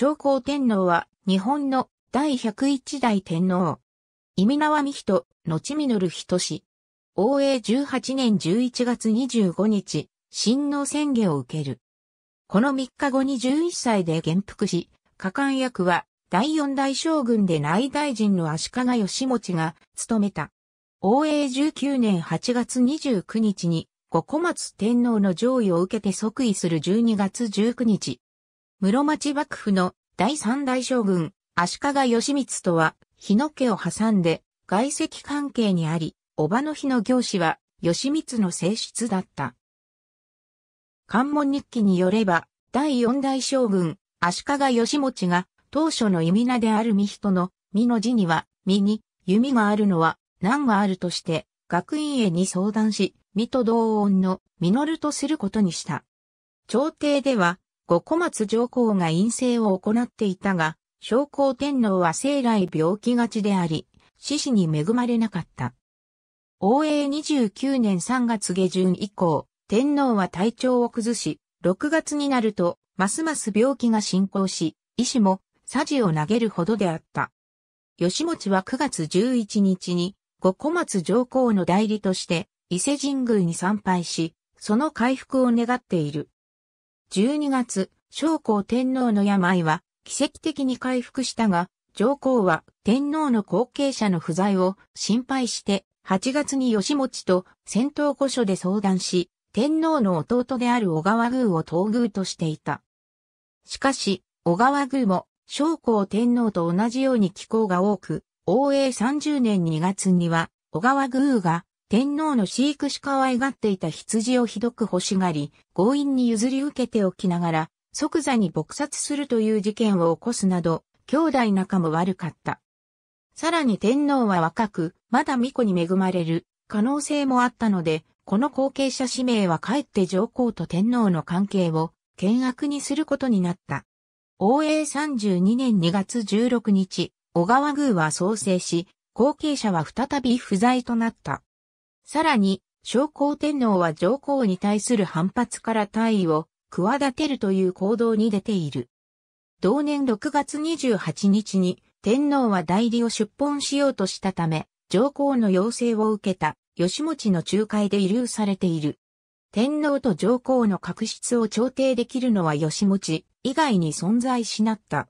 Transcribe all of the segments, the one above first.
昭光天皇は日本の第101代天皇。意味縄美人、後実人氏。応永18年11月25日、新皇宣言を受ける。この3日後に11歳で元服し、加官役は第4代将軍で内大臣の足利義持が務めた。応永19年8月29日に、五小松天皇の上位を受けて即位する12月19日、室町幕府の第三代将軍、足利義満とは、日野家を挟んで外籍関係にあり、叔母の日の行氏は義満の性質だった。関門日記によれば、第四代将軍、足利義持が、当初の弓名である三人の、三の字には、三に、弓があるのは、難があるとして、学院へに相談し、三と同音の、実るとすることにした。朝廷では、五小松上皇が陰性を行っていたが、昭光天皇は生来病気がちであり、死死に恵まれなかった。応永29年3月下旬以降、天皇は体調を崩し、6月になると、ますます病気が進行し、医師も、サジを投げるほどであった。吉持は9月11日に、五小松上皇の代理として、伊勢神宮に参拝し、その回復を願っている。12月、将校天皇の病は奇跡的に回復したが、上皇は天皇の後継者の不在を心配して、8月に吉持と戦闘御所で相談し、天皇の弟である小川宮を東宮としていた。しかし、小川宮も、将校天皇と同じように気候が多く、応永30年2月には、小川宮が天皇の飼育し可愛がっていた羊をひどく欲しがり、強引に譲り受けておきながら、即座に撲殺するという事件を起こすなど、兄弟仲も悪かった。さらに天皇は若く、まだ巫女に恵まれる可能性もあったので、この後継者指名はかえって上皇と天皇の関係を険悪にすることになった。応永32年2月16日、小川宮は創生し、後継者は再び不在となった。さらに、昭光天皇は上皇に対する反発から退位を企てるという行動に出ている。同年6月28日に天皇は代理を出奔しようとしたため、上皇の要請を受けた吉持の仲介で遺留されている。天皇と上皇の確執を調停できるのは吉持以外に存在しなった。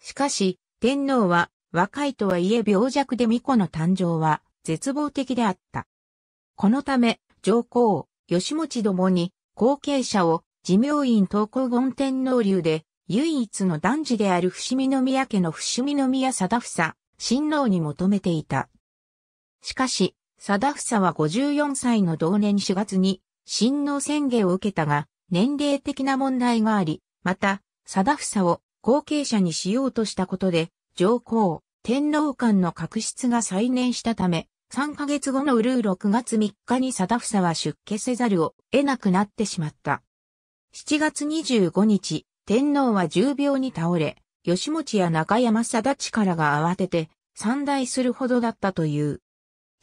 しかし、天皇は若いとはいえ病弱で巫女の誕生は絶望的であった。このため、上皇、吉持どもに、後継者を、自明院東高権天皇流で、唯一の男児である伏見宮家の伏見宮貞房、親王に求めていた。しかし、貞房は54歳の同年4月に、親王宣言を受けたが、年齢的な問題があり、また、貞房を後継者にしようとしたことで、上皇、天皇間の確執が再燃したため、3ヶ月後のウルー6月3日にフ房は出家せざるを得なくなってしまった。7月25日、天皇は重病に倒れ、吉持や中山貞力が慌てて散大するほどだったという。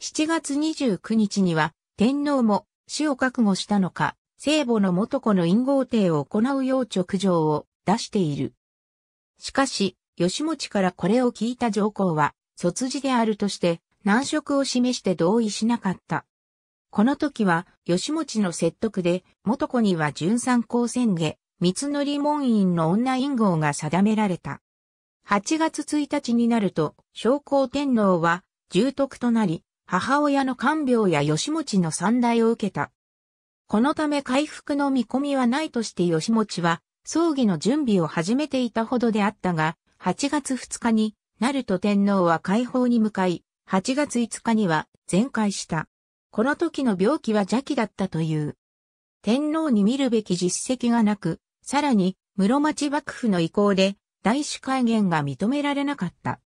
7月29日には、天皇も死を覚悟したのか、聖母の元子の陰合帝を行うよう直情を出している。しかし、吉持からこれを聞いた上皇は、卒辞であるとして、難色を示して同意しなかった。この時は、吉持の説得で、元子には純三公宣下、三り門院の女院号が定められた。8月1日になると、昭光天皇は、重徳となり、母親の看病や吉持の三代を受けた。このため回復の見込みはないとして吉持は、葬儀の準備を始めていたほどであったが、8月2日になると天皇は解放に向かい、8月5日には全壊した。この時の病気は邪気だったという。天皇に見るべき実績がなく、さらに室町幕府の意向で大主改元が認められなかった。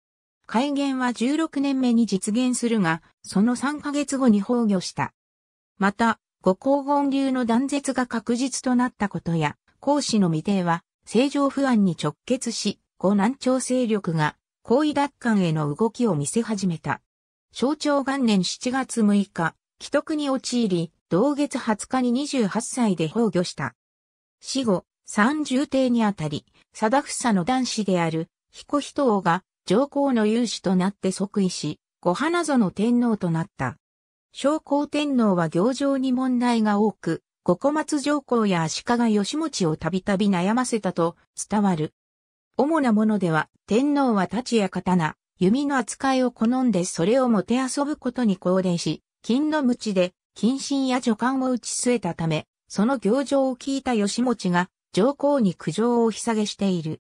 改元は16年目に実現するが、その3ヶ月後に崩御した。また、五皇言流の断絶が確実となったことや、孔子の未定は、正常不安に直結し、後南朝勢力が、皇位奪還への動きを見せ始めた。象徴元年7月6日、既得に陥り、同月20日に28歳で崩御した。死後、三重帝にあたり、貞房の男子である、彦人王が、上皇の勇士となって即位し、五花園天皇となった。昭皇天皇は行情に問題が多く、五小松上皇や足利義持をたびたび悩ませたと伝わる。主なものでは、天皇は太刀や刀、弓の扱いを好んでそれをもて遊ぶことに高伝し、金の鞭で、謹慎や助官を打ち据えたため、その行状を聞いた吉持が、上皇に苦情を下げしている。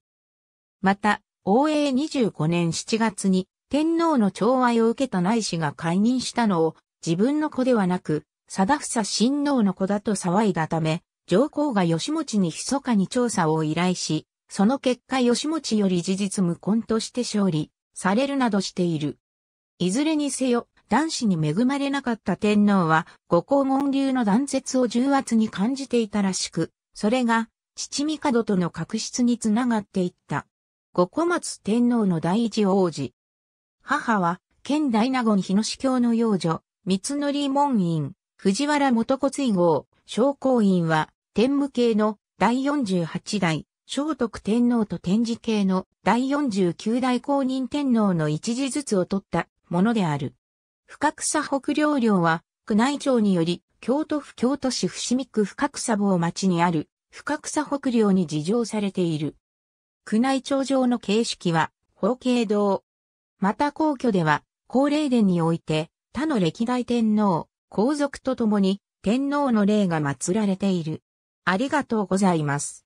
また、応永25年7月に、天皇の寵愛を受けた内氏が解任したのを、自分の子ではなく、貞房親王の子だと騒いだため、上皇が吉持に密かに調査を依頼し、その結果吉持より事実無根として勝利、されるなどしている。いずれにせよ、男子に恵まれなかった天皇は、五皇門流の断絶を重圧に感じていたらしく、それが、父帝との確執につながっていった。五小松天皇の第一王子。母は、県大納言日野司教の幼女、三則門院、藤原元子追号、商工院は、天武系の第48代、聖徳天皇と天智系の第49代公認天皇の一時ずつを取ったものである。深草北領領は、宮内庁により、京都府京都市伏見区深草坊町にある、深草北領に事情されている。宮内庁上の形式は、法慶堂。また皇居では、高霊殿において、他の歴代天皇、皇族と共に、天皇の霊が祀られている。ありがとうございます。